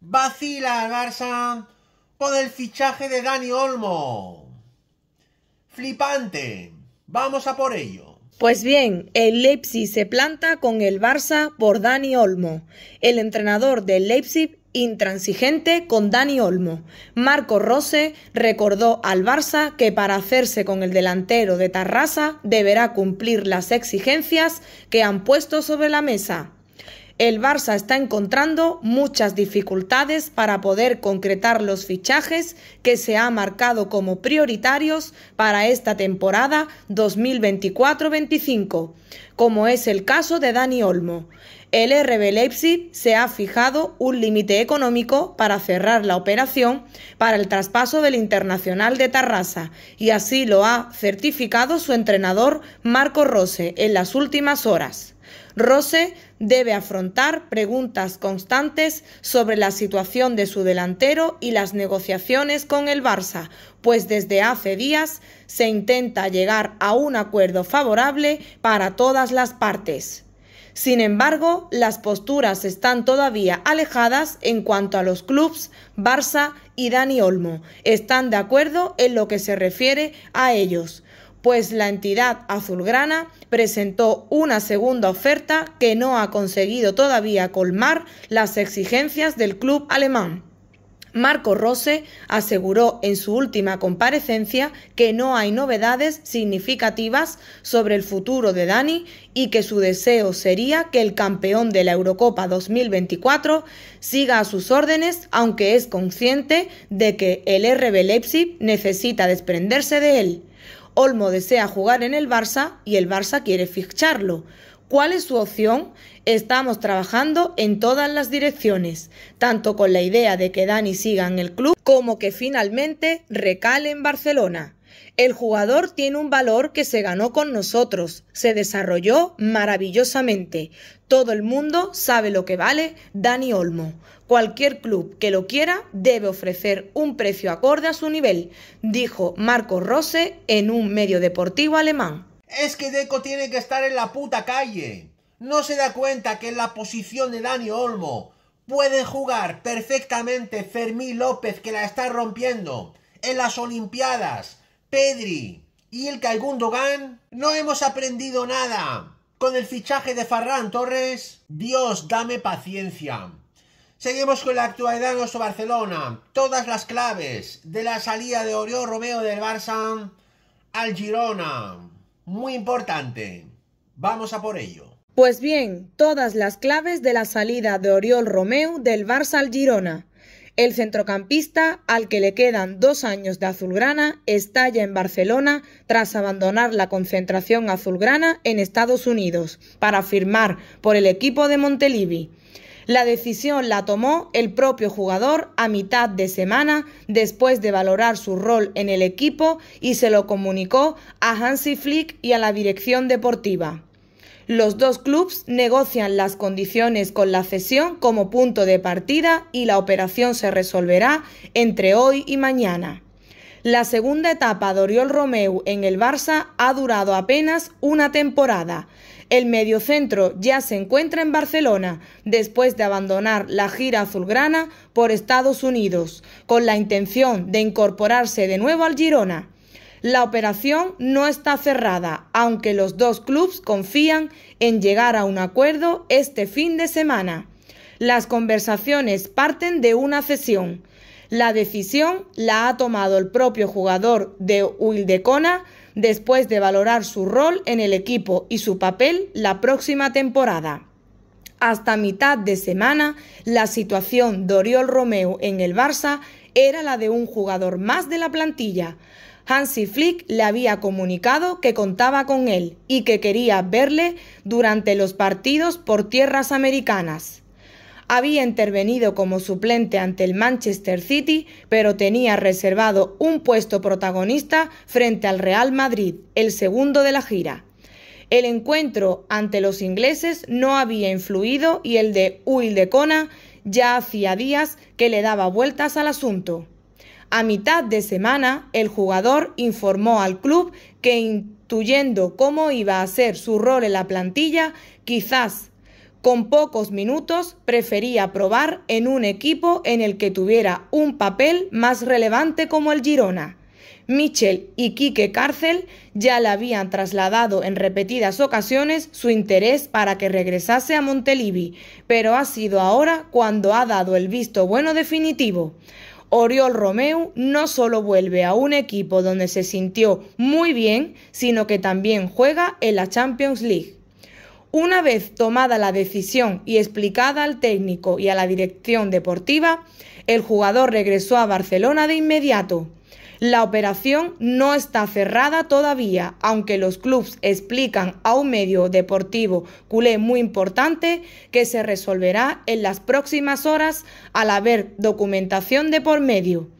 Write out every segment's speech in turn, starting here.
Vacila Barça por el fichaje de Dani Olmo. Flipante. Vamos a por ello. Pues bien, el Leipzig se planta con el Barça por Dani Olmo. El entrenador del Leipzig intransigente con Dani Olmo. Marco Rose recordó al Barça que para hacerse con el delantero de Tarrasa deberá cumplir las exigencias que han puesto sobre la mesa el Barça está encontrando muchas dificultades para poder concretar los fichajes que se ha marcado como prioritarios para esta temporada 2024-25, como es el caso de Dani Olmo. El RB Leipzig se ha fijado un límite económico para cerrar la operación para el traspaso del Internacional de Tarrasa y así lo ha certificado su entrenador Marco Rose en las últimas horas. Rose debe afrontar preguntas constantes sobre la situación de su delantero y las negociaciones con el Barça, pues desde hace días se intenta llegar a un acuerdo favorable para todas las partes. Sin embargo, las posturas están todavía alejadas en cuanto a los clubes Barça y Dani Olmo. Están de acuerdo en lo que se refiere a ellos pues la entidad azulgrana presentó una segunda oferta que no ha conseguido todavía colmar las exigencias del club alemán. Marco Rose aseguró en su última comparecencia que no hay novedades significativas sobre el futuro de Dani y que su deseo sería que el campeón de la Eurocopa 2024 siga a sus órdenes, aunque es consciente de que el RB Leipzig necesita desprenderse de él. Olmo desea jugar en el Barça y el Barça quiere ficharlo. ¿Cuál es su opción? Estamos trabajando en todas las direcciones, tanto con la idea de que Dani siga en el club como que finalmente recale en Barcelona. El jugador tiene un valor que se ganó con nosotros, se desarrolló maravillosamente. Todo el mundo sabe lo que vale Dani Olmo. Cualquier club que lo quiera debe ofrecer un precio acorde a su nivel, dijo Marco Rose en un medio deportivo alemán. Es que Deco tiene que estar en la puta calle. No se da cuenta que en la posición de Dani Olmo puede jugar perfectamente Fermín López que la está rompiendo en las Olimpiadas, Pedri y el Calgún Dogan, no hemos aprendido nada. Con el fichaje de Farran Torres, Dios, dame paciencia. Seguimos con la actualidad de nuestro Barcelona. Todas las claves de la salida de Oriol Romeo del Barça al Girona. Muy importante. Vamos a por ello. Pues bien, todas las claves de la salida de Oriol Romeo del Barça al Girona. El centrocampista, al que le quedan dos años de azulgrana, estalla en Barcelona tras abandonar la concentración azulgrana en Estados Unidos para firmar por el equipo de Montelivi. La decisión la tomó el propio jugador a mitad de semana después de valorar su rol en el equipo y se lo comunicó a Hansi Flick y a la dirección deportiva. Los dos clubes negocian las condiciones con la cesión como punto de partida y la operación se resolverá entre hoy y mañana. La segunda etapa de Oriol Romeu en el Barça ha durado apenas una temporada. El mediocentro ya se encuentra en Barcelona después de abandonar la gira azulgrana por Estados Unidos, con la intención de incorporarse de nuevo al Girona. La operación no está cerrada, aunque los dos clubes confían en llegar a un acuerdo este fin de semana. Las conversaciones parten de una cesión. La decisión la ha tomado el propio jugador de Wildecona después de valorar su rol en el equipo y su papel la próxima temporada. Hasta mitad de semana, la situación de Oriol Romeo en el Barça era la de un jugador más de la plantilla. Hansi Flick le había comunicado que contaba con él y que quería verle durante los partidos por tierras americanas. Había intervenido como suplente ante el Manchester City, pero tenía reservado un puesto protagonista frente al Real Madrid, el segundo de la gira. El encuentro ante los ingleses no había influido y el de Cona ya hacía días que le daba vueltas al asunto. A mitad de semana, el jugador informó al club que intuyendo cómo iba a ser su rol en la plantilla, quizás con pocos minutos prefería probar en un equipo en el que tuviera un papel más relevante como el Girona. Michel y Quique Cárcel ya le habían trasladado en repetidas ocasiones su interés para que regresase a Montelivi, pero ha sido ahora cuando ha dado el visto bueno definitivo. Oriol Romeu no solo vuelve a un equipo donde se sintió muy bien, sino que también juega en la Champions League. Una vez tomada la decisión y explicada al técnico y a la dirección deportiva, el jugador regresó a Barcelona de inmediato. La operación no está cerrada todavía, aunque los clubes explican a un medio deportivo culé muy importante que se resolverá en las próximas horas al haber documentación de por medio.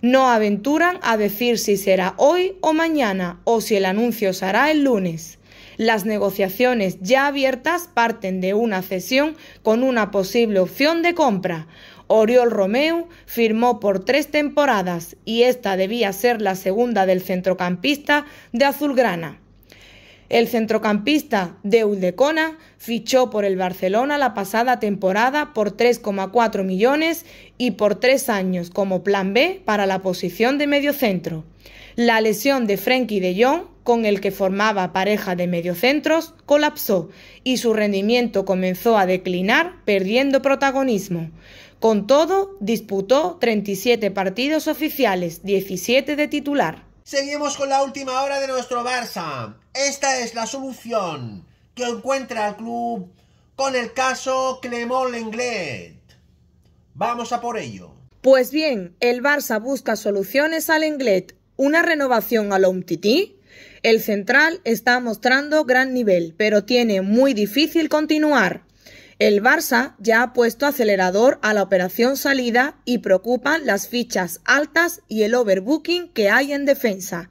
No aventuran a decir si será hoy o mañana o si el anuncio se hará el lunes. Las negociaciones ya abiertas parten de una cesión con una posible opción de compra, Oriol Romeu firmó por tres temporadas y esta debía ser la segunda del centrocampista de Azulgrana. El centrocampista de Uldecona fichó por el Barcelona la pasada temporada por 3,4 millones y por tres años como plan B para la posición de mediocentro. La lesión de Frenkie de Jong, con el que formaba pareja de mediocentros, colapsó y su rendimiento comenzó a declinar, perdiendo protagonismo. Con todo, disputó 37 partidos oficiales, 17 de titular. Seguimos con la última hora de nuestro Barça. Esta es la solución que encuentra el club con el caso Clemón Lenglet. Vamos a por ello. Pues bien, el Barça busca soluciones al Lenglet. Una renovación al Lomtiti. El central está mostrando gran nivel, pero tiene muy difícil continuar. El Barça ya ha puesto acelerador a la operación salida y preocupan las fichas altas y el overbooking que hay en defensa.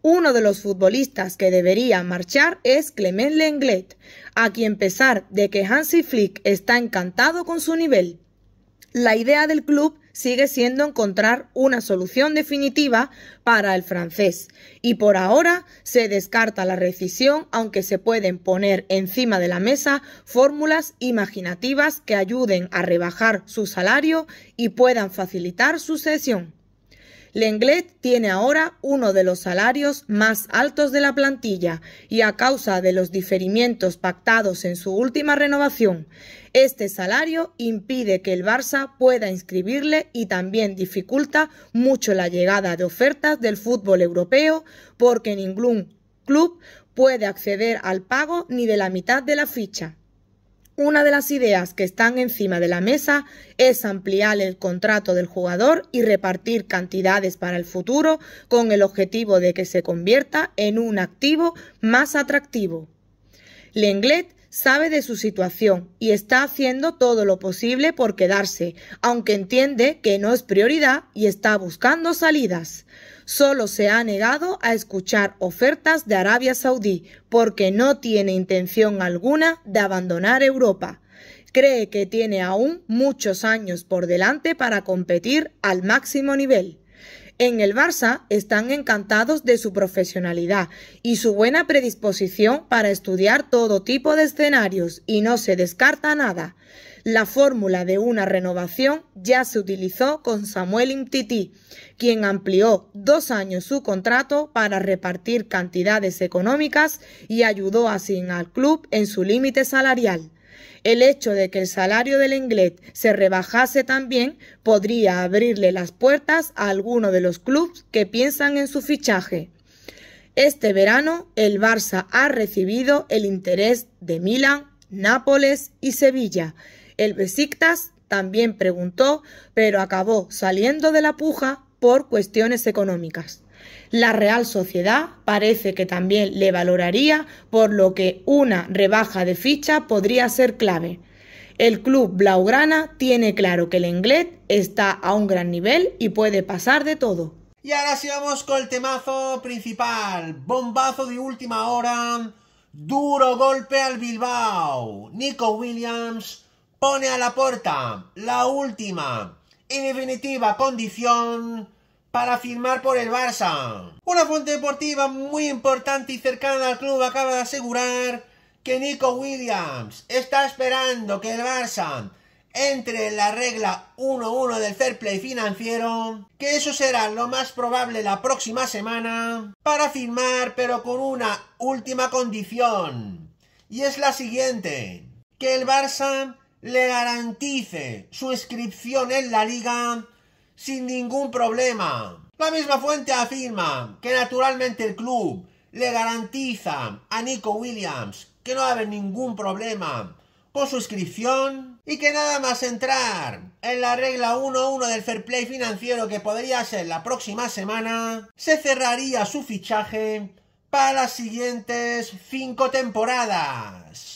Uno de los futbolistas que debería marchar es Clement Lenglet, a quien pesar de que Hansi Flick está encantado con su nivel. La idea del club sigue siendo encontrar una solución definitiva para el francés y por ahora se descarta la rescisión aunque se pueden poner encima de la mesa fórmulas imaginativas que ayuden a rebajar su salario y puedan facilitar su cesión. Lenglet tiene ahora uno de los salarios más altos de la plantilla y a causa de los diferimientos pactados en su última renovación. Este salario impide que el Barça pueda inscribirle y también dificulta mucho la llegada de ofertas del fútbol europeo porque ningún club puede acceder al pago ni de la mitad de la ficha. Una de las ideas que están encima de la mesa es ampliar el contrato del jugador y repartir cantidades para el futuro con el objetivo de que se convierta en un activo más atractivo. Lenglet sabe de su situación y está haciendo todo lo posible por quedarse, aunque entiende que no es prioridad y está buscando salidas solo se ha negado a escuchar ofertas de Arabia Saudí porque no tiene intención alguna de abandonar Europa. Cree que tiene aún muchos años por delante para competir al máximo nivel. En el Barça están encantados de su profesionalidad y su buena predisposición para estudiar todo tipo de escenarios y no se descarta nada. La fórmula de una renovación ya se utilizó con Samuel Imtiti, quien amplió dos años su contrato para repartir cantidades económicas y ayudó así al club en su límite salarial. El hecho de que el salario del Inglés se rebajase también podría abrirle las puertas a alguno de los clubes que piensan en su fichaje. Este verano el Barça ha recibido el interés de Milán, Nápoles y Sevilla. El Besiktas también preguntó, pero acabó saliendo de la puja por cuestiones económicas. La Real Sociedad parece que también le valoraría, por lo que una rebaja de ficha podría ser clave. El club blaugrana tiene claro que el inglés está a un gran nivel y puede pasar de todo. Y ahora sí vamos con el temazo principal. Bombazo de última hora. Duro golpe al Bilbao. Nico Williams pone a la puerta. La última. Y definitiva condición para firmar por el Barça. Una fuente deportiva muy importante y cercana al club acaba de asegurar que Nico Williams está esperando que el Barça entre en la regla 1-1 del fair play financiero, que eso será lo más probable la próxima semana, para firmar pero con una última condición, y es la siguiente, que el Barça le garantice su inscripción en la liga sin ningún problema. La misma fuente afirma que naturalmente el club le garantiza a Nico Williams que no va a haber ningún problema con su inscripción y que nada más entrar en la regla 1-1 del fair play financiero que podría ser la próxima semana, se cerraría su fichaje para las siguientes cinco temporadas.